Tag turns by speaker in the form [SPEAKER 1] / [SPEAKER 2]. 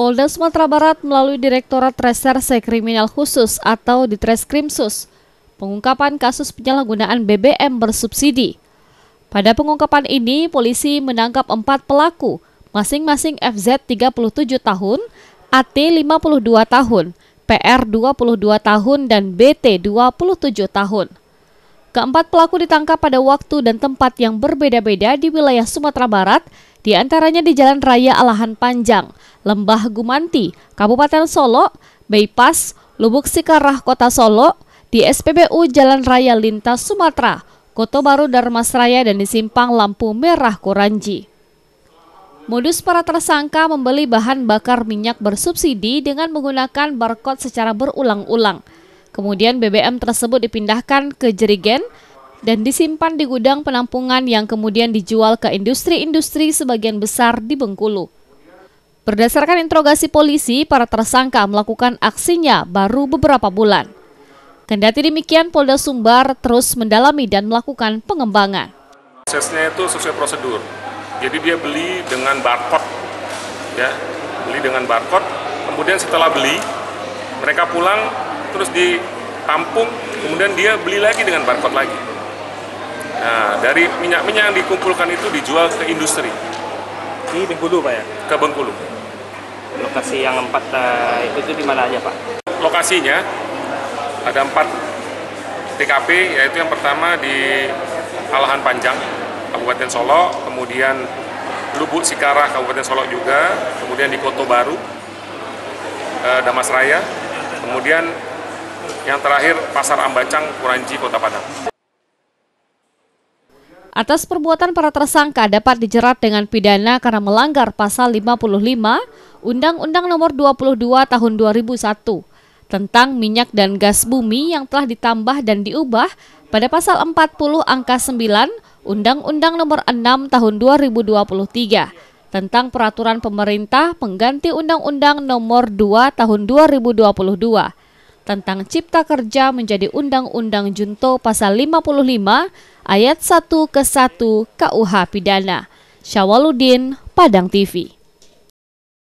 [SPEAKER 1] Polda Sumatera Barat melalui Direktorat Reserse Kriminal Khusus atau Ditreskrimsus pengungkapan kasus penyalahgunaan BBM bersubsidi. Pada pengungkapan ini, polisi menangkap empat pelaku, masing-masing FZ 37 tahun, AT 52 tahun, PR 22 tahun, dan BT 27 tahun. Keempat pelaku ditangkap pada waktu dan tempat yang berbeda-beda di wilayah Sumatera Barat, di antaranya di Jalan Raya Alahan Panjang, Lembah Gumanti, Kabupaten Solo, Bypass, Lubuk Sikarah, Kota Solo, di SPBU Jalan Raya Lintas Sumatera, Koto Baru Darmasraya dan di Simpang Lampu Merah Kuranji. Modus para tersangka membeli bahan bakar minyak bersubsidi dengan menggunakan barcode secara berulang-ulang. Kemudian BBM tersebut dipindahkan ke jerigen dan disimpan di gudang penampungan yang kemudian dijual ke industri-industri sebagian besar di Bengkulu. Berdasarkan interogasi polisi, para tersangka melakukan aksinya baru beberapa bulan. Kendati demikian, Polda Sumbar terus mendalami dan melakukan pengembangan.
[SPEAKER 2] Prosesnya itu sesuai prosedur. Jadi dia beli dengan barcode, ya, beli dengan barcode. Kemudian setelah beli, mereka pulang, terus ditampung, kemudian dia beli lagi dengan barcode lagi. Nah, dari minyak-minyak yang dikumpulkan itu dijual ke industri. Di Bengkulu, Pak ya? Ke Bengkulu. Lokasi yang empat eh, itu, itu di mana aja, Pak? Lokasinya ada empat TKP, yaitu yang pertama di Alahan Panjang, Kabupaten Solo, kemudian Lubuk Sikarah, Kabupaten Solo juga, kemudian di Koto Baru, eh, Damas Raya, kemudian yang terakhir Pasar Ambacang, Kuranji, Kota Padang.
[SPEAKER 1] Atas perbuatan para tersangka dapat dijerat dengan pidana karena melanggar pasal 55 Undang-Undang Nomor 22 Tahun 2001 tentang minyak dan gas bumi yang telah ditambah dan diubah pada pasal 40 angka 9 Undang-Undang Nomor 6 Tahun 2023 tentang peraturan pemerintah pengganti Undang-Undang Nomor 2 Tahun 2022 tentang Cipta Kerja menjadi Undang-Undang Junto Pasal 55 Ayat 1 ke 1 KUH Pidana. Syawaludin, Padang TV.